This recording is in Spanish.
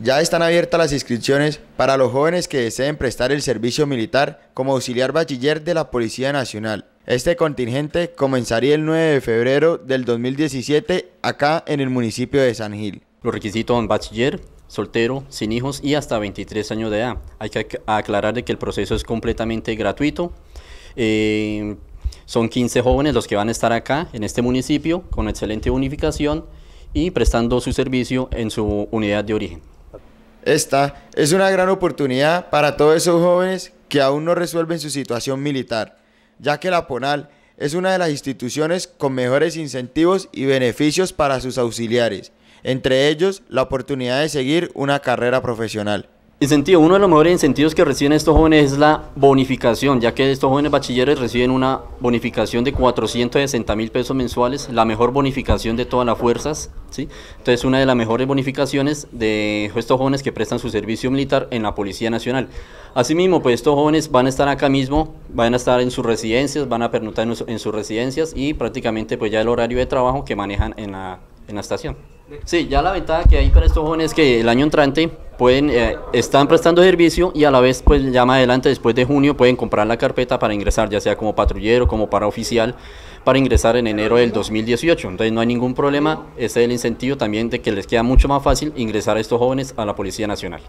Ya están abiertas las inscripciones para los jóvenes que deseen prestar el servicio militar como auxiliar bachiller de la Policía Nacional. Este contingente comenzaría el 9 de febrero del 2017 acá en el municipio de San Gil. Los requisitos son bachiller, soltero, sin hijos y hasta 23 años de edad. Hay que aclarar de que el proceso es completamente gratuito. Eh, son 15 jóvenes los que van a estar acá en este municipio con excelente unificación y prestando su servicio en su unidad de origen. Esta es una gran oportunidad para todos esos jóvenes que aún no resuelven su situación militar, ya que la PONAL es una de las instituciones con mejores incentivos y beneficios para sus auxiliares, entre ellos la oportunidad de seguir una carrera profesional. Incentivo, uno de los mejores incentivos que reciben estos jóvenes es la bonificación, ya que estos jóvenes bachilleres reciben una bonificación de 460 mil pesos mensuales, la mejor bonificación de todas las fuerzas, ¿sí? Entonces, una de las mejores bonificaciones de estos jóvenes que prestan su servicio militar en la Policía Nacional. Asimismo, pues estos jóvenes van a estar acá mismo, van a estar en sus residencias, van a pernotar en, sus residencias y prácticamente pues ya el horario de trabajo que manejan en la, en la estación. Sí, ya la ventaja que hay para estos jóvenes es que el año entrante pueden eh, están prestando servicio y a la vez pues ya más adelante después de junio pueden comprar la carpeta para ingresar ya sea como patrullero como para oficial para ingresar en enero del 2018 entonces no hay ningún problema ese es el incentivo también de que les queda mucho más fácil ingresar a estos jóvenes a la policía nacional